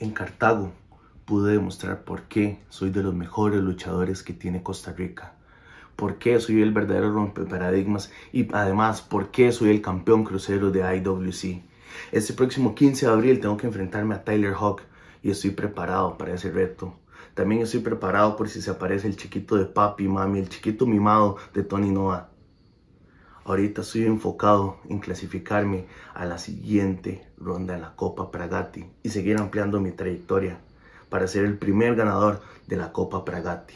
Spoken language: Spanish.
En Cartago pude demostrar por qué soy de los mejores luchadores que tiene Costa Rica, por qué soy el verdadero rompe paradigmas y además por qué soy el campeón crucero de IWC. Este próximo 15 de abril tengo que enfrentarme a Tyler Hawk y estoy preparado para ese reto. También estoy preparado por si se aparece el chiquito de papi, mami, el chiquito mimado de Tony Noah. Ahorita estoy enfocado en clasificarme a la siguiente ronda de la Copa Pragati y seguir ampliando mi trayectoria para ser el primer ganador de la Copa Pragati.